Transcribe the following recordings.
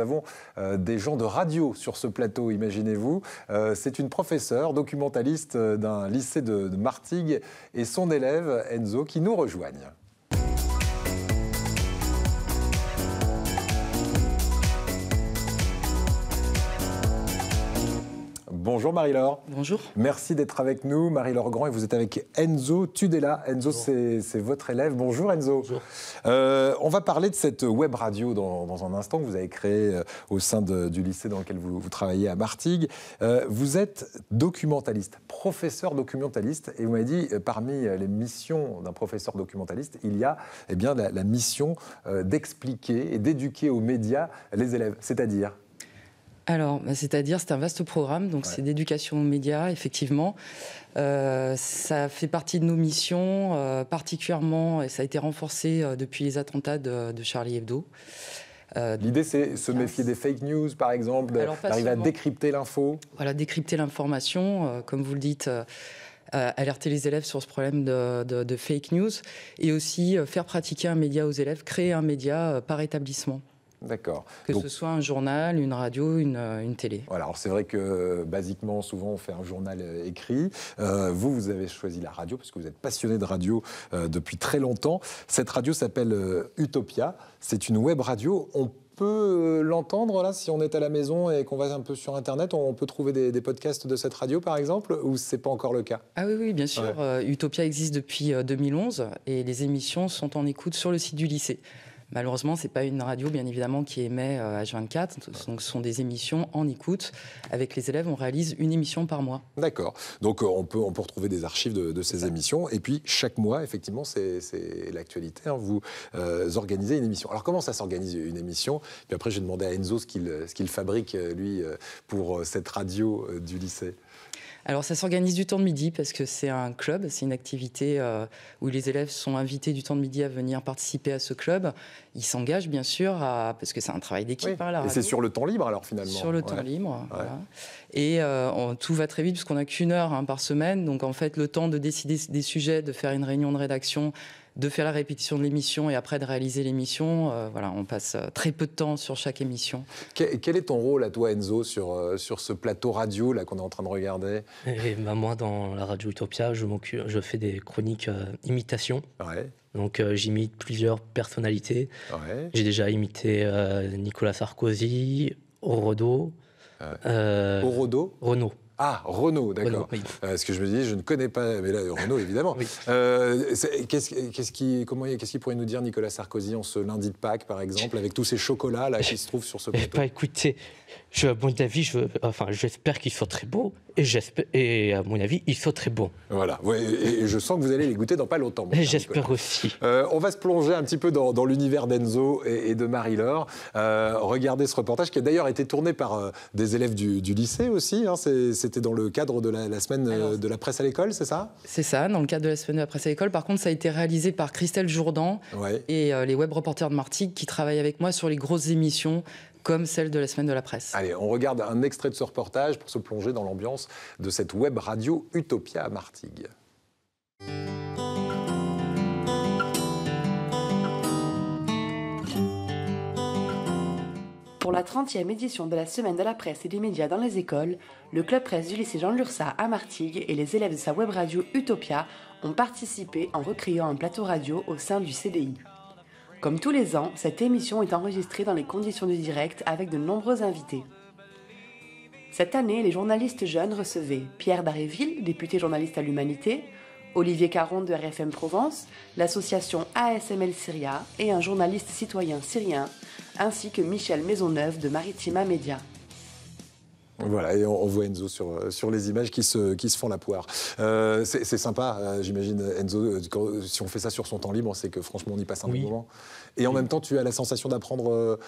Nous avons euh, des gens de radio sur ce plateau, imaginez-vous. Euh, c'est une professeure, documentaliste euh, d'un lycée de, de Martigues et son élève Enzo qui nous rejoignent. Bonjour Marie-Laure. Bonjour. Merci d'être avec nous, Marie-Laure Grand, et vous êtes avec Enzo Tudela. Enzo, c'est votre élève. Bonjour Enzo. Euh, on va parler de cette web radio dans, un instant que vous avez créée euh, au sein du lycée dans lequel vous, travaillez à Martigues. Euh, vous êtes documentaliste, professeur documentaliste, et vous m'avez dit, parmi les missions d'un professeur documentaliste, il y a eh bien, la mission d'expliquer et d'éduquer aux médias les élèves, c'est-à-dire alors, bah, c'est-à-dire, c'est un vaste programme, donc c'est d'éducation aux médias, effectivement. Euh, ça fait partie de nos missions, euh, particulièrement, et ça a été renforcé euh, depuis les attentats de, Charlie Hebdo. L'idée, c'est se méfier des fake news, par exemple, d'arriver à décrypter l'info. Voilà, décrypter l'information, comme vous le dites. alerter les élèves sur ce problème de, fake news et aussi faire pratiquer un média aux élèves, créer un média par établissement. D'accord. Que ce soit un journal, une radio, une, euh, télé. Voilà, alors c'est vrai que euh, basiquement, souvent, on fait un journal euh, écrit. vous, vous avez choisi la radio parce que vous êtes passionné de radio depuis très longtemps. Cette radio s'appelle Utopia. C'est une web radio. On peut l'entendre là si on est à la maison et qu'on va un peu sur internet on peut trouver des, podcasts de cette radio par exemple ou ce n'est pas encore le cas ah oui oui bien sûr Utopia existe depuis 2011 et les émissions sont en écoute sur le site du lycée Malheureusement, ce n'est pas une radio, bien évidemment, qui émet H24. Euh, Donc, ce sont des émissions en écoute. Avec les élèves, on réalise une émission par mois. D'accord. Donc, euh, on peut, on peut retrouver des archives de, ces émissions. Et puis, chaque mois, effectivement, c'est l'actualité. Hein. vous euh, organisez une émission. Alors, comment ça s'organise une émission Puis après, j'ai demandé à Enzo ce qu'il fabrique, lui, pour cette radio du lycée. Alors ça s'organise du temps de midi parce que c'est un club, c'est une activité euh, où les élèves sont invités du temps de midi à venir participer à ce club. Ils s'engagent bien sûr à, parce que c'est un travail d'équipe. Hein, et c'est sur le temps libre alors finalement. Sur le temps libre. Voilà. Et euh, tout va très vite parce qu'on n'a qu'une heure hein, par semaine, donc en fait le temps de décider des sujets, de faire une réunion de rédaction de faire la répétition de l'émission et après de réaliser l'émission. Euh, voilà, on passe euh, très peu de temps sur chaque émission. quel est ton rôle à toi, Enzo, sur, euh, sur ce plateau radio là qu'on est en train de regarder et, bah, Moi, dans la radio Utopia, je, fais des chroniques imitation. imitations. Donc j'imite plusieurs personnalités. J'ai déjà imité Nicolas Sarkozy, Orodo. Renault. Ah, Renault, d'accord. parce euh, ce que je me dis, je ne connais pas, mais là, Renault, évidemment. Euh, qu'est-ce, qui, comment, qu'est-ce qui pourrait nous dire Nicolas Sarkozy en ce lundi de Pâques, par exemple, avec tous ces chocolats là, qui se trouvent sur ce eh plateau ben, Écoutez, à mon avis, enfin, j'espère qu'ils sont très beaux, et, et à mon avis, ils sont très bons. – Voilà, et je sens que vous allez les goûter dans pas longtemps. J'espère aussi. Euh, on va se plonger un petit peu dans, l'univers d'Enzo et, de Marie-Laure. Euh, regardez ce reportage qui a d'ailleurs été tourné par euh, des élèves du, lycée aussi. Hein. C'était dans le cadre de la, semaine de la presse à l'école, c'est ça C'est ça, dans le cadre de la semaine de la presse à l'école. Par contre, ça a été réalisé par Christelle Jourdan et les web reporters de Martigues qui travaillent avec moi sur les grosses émissions comme celle de la semaine de la presse. Allez, on regarde un extrait de ce reportage pour se plonger dans l'ambiance de cette web radio Utopia à Martigues. Pour la 30e édition de la Semaine de la presse et des médias dans les écoles, le club presse du lycée Jean Lursa à Martigues et les élèves de sa web radio Utopia ont participé en recréant un plateau radio au sein du CDI. Comme tous les ans, cette émission est enregistrée dans les conditions du direct avec de nombreux invités. Cette année, les journalistes jeunes recevaient Pierre Daréville, député journaliste à l'Humanité, Olivier Caron de RFM Provence, l'association ASML Syria et un journaliste citoyen syrien, ainsi que Michel Maisonneuve de Maritima Media. Voilà, et on, voit Enzo sur, euh, sur les images qui se, qui se font la poire. Euh, c'est sympa, euh, j'imagine, Enzo, si on fait ça sur son temps libre, c'est que franchement, on y passe un bon moment. Et en même temps, tu as la sensation d'apprendre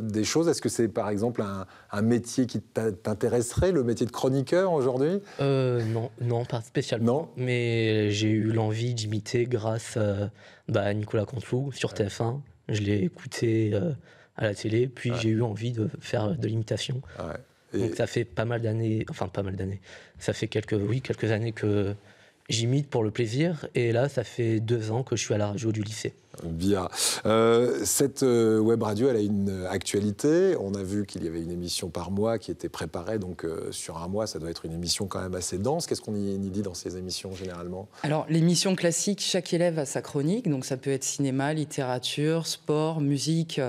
des choses. Est-ce que c'est, par exemple, un, métier qui t'intéresserait, le métier de chroniqueur aujourd'hui non, non, pas spécialement. Non Mais j'ai eu l'envie d'imiter grâce bah, à Nicolas Cantelou sur TF1. Je l'ai écouté à la télé, puis j'ai eu envie de faire de l'imitation. Ouais. Donc ça fait pas mal d'années, enfin pas mal d'années, ça fait quelques, oui, quelques années que j'imite pour le plaisir. Et là, ça fait deux ans que je suis à la radio du lycée. Bien. Euh, cette euh, web radio, elle a une euh, actualité. On a vu qu'il y avait une émission par mois qui était préparée, donc sur un mois, ça doit être une émission quand même assez dense. Qu'est-ce qu'on y, dit dans ces émissions généralement Alors, l'émission classique, chaque élève a sa chronique, donc ça peut être cinéma, littérature, sport, musique.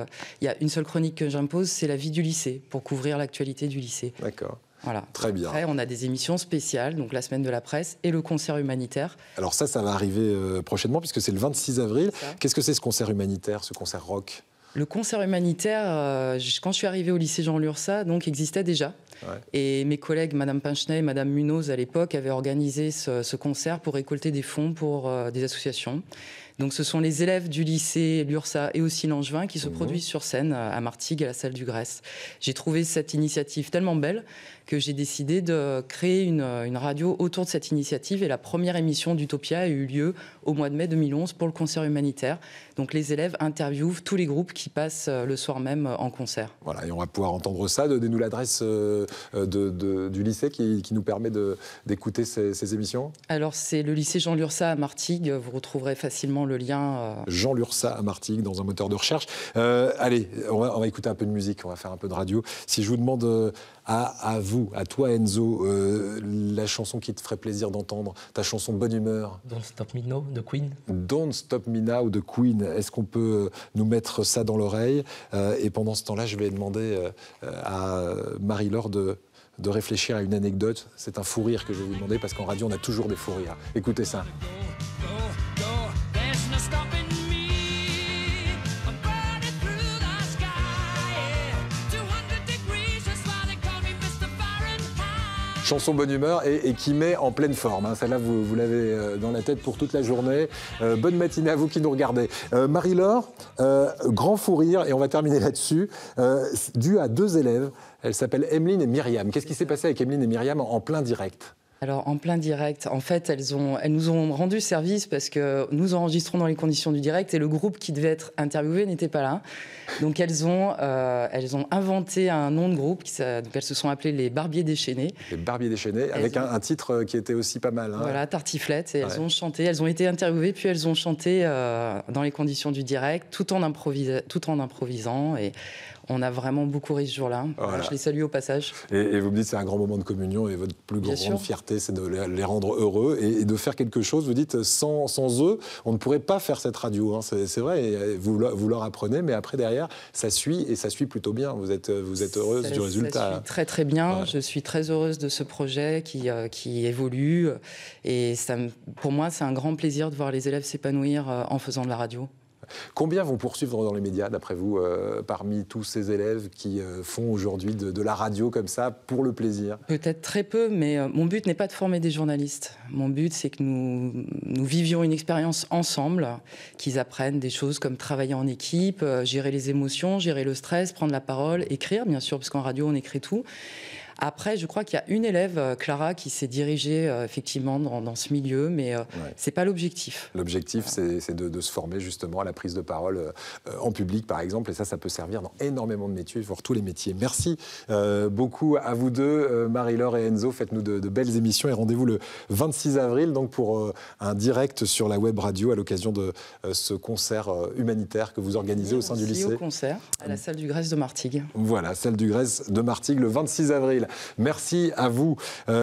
Il y a une seule chronique que j'impose, c'est la vie du lycée, pour couvrir l'actualité du lycée. D'accord. Voilà. Très bien. Après, on a des émissions spéciales, donc la semaine de la presse et le concert humanitaire. Alors ça, ça va arriver euh, prochainement puisque c'est le 26 avril. Qu'est-ce que c'est ce concert humanitaire, ce concert rock le concert humanitaire, euh, quand je suis arrivée au lycée Jean Lursa, donc existait déjà. Et mes collègues, Madame Pinchenet et Madame Munoz à l'époque, avaient organisé ce, concert pour récolter des fonds pour euh, des associations. Donc ce sont les élèves du lycée Lursa et aussi Langevin qui se mhm. produisent sur scène à Martigues, à la salle du Grèce. J'ai trouvé cette initiative tellement belle que j'ai décidé de créer une, radio autour de cette initiative. Et la première émission d'Utopia a eu lieu au mois de mai 2011 pour le concert humanitaire. Donc les élèves interviewent tous les groupes qui passent euh, le soir même euh, en concert. Voilà, et on va pouvoir entendre ça. Donnez-nous l'adresse euh, du lycée qui, nous permet d'écouter ces, émissions. Alors c'est le lycée Jean Lursa à Martigues. Vous retrouverez facilement le lien. Jean Lursa à Martigues dans un moteur de recherche. allez, on va, écouter un peu de musique, on va faire un peu de radio. Si je vous demande à vous à toi Enzo, euh, la chanson qui te ferait plaisir d'entendre, ta chanson Bonne Humeur Don't Stop Me Now de Queen. Don't Stop Me Now de Queen. Est-ce qu'on peut nous mettre ça dans l'oreille euh, Et pendant ce temps-là, je vais demander euh, à Marie-Laure de, de réfléchir à une anecdote. C'est un fou rire que je vais vous demander parce qu'en radio, on a toujours des fous rires. Écoutez ça. chanson bonne humeur et, qui met en pleine forme. Hein. Celle-là, vous, l'avez euh, dans la tête pour toute la journée. Euh, bonne matinée à vous qui nous regardez. Euh, Marie-Laure, grand fou rire, et on va terminer là-dessus, dû à deux élèves. Elle s'appelle Emeline et Myriam. Qu'est-ce qui s'est passé avec Emeline et Myriam en plein direct alors en plein direct, en fait, elles, ont, elles nous ont rendu service parce que nous enregistrons dans les conditions du direct et le groupe qui devait être interviewé n'était pas là. Donc elles ont, euh, elles ont inventé un nom de groupe, qui, elles se sont appelées les Barbiers déchaînés. Les Barbiers déchaînés, avec un, titre euh, qui était aussi pas mal. Hein. Voilà, Tartiflette, et elles ont chanté, elles ont été interviewées, puis elles ont chanté euh, dans les conditions du direct, tout en, tout en improvisant. Et on a vraiment beaucoup ri ce jour-là. Je les salue au passage. Et, vous me dites c'est un grand moment de communion et votre plus grande fierté c'est de les rendre heureux et, de faire quelque chose. Vous dites, sans, eux, on ne pourrait pas faire cette radio. Hein. c'est vrai, euh, vous, leur apprenez, mais après, derrière, ça suit et ça suit plutôt bien. Vous êtes, euh, vous heureuse du résultat. Ça très, très bien. Je suis très heureuse de ce projet qui, euh, évolue. Et pour moi, c'est un grand plaisir de voir les élèves s'épanouir en faisant de la radio. Combien vont poursuivre dans les médias, d'après vous, euh, parmi tous ces élèves qui euh, font aujourd'hui de, la radio comme ça, pour le plaisir Peut-être très peu, mais euh, mon but n'est pas de former des journalistes. Mon but, c'est que nous, nous vivions une expérience ensemble, qu'ils apprennent des choses comme travailler en équipe, gérer les émotions, gérer le stress, prendre la parole, écrire, bien sûr, parce qu'en radio, on écrit tout. Après, je crois qu'il y a une élève, euh, Clara, qui s'est dirigée euh, effectivement dans, ce milieu, mais ce euh, c'est pas l'objectif. L'objectif, c'est de, se former justement à la prise de parole en public, par exemple, et ça, ça peut servir dans énormément de métiers, voire tous les métiers. Merci beaucoup à vous deux, Marie-Laure et Enzo. Faites-nous de, belles émissions et rendez-vous le 26 avril, donc pour un direct sur la web radio à l'occasion de ce concert humanitaire que vous organisez au sein du lycée. au concert à la salle du Grèce de Martigues. Voilà, salle du Grèce de Martigues le 26 avril. Merci à vous. Euh,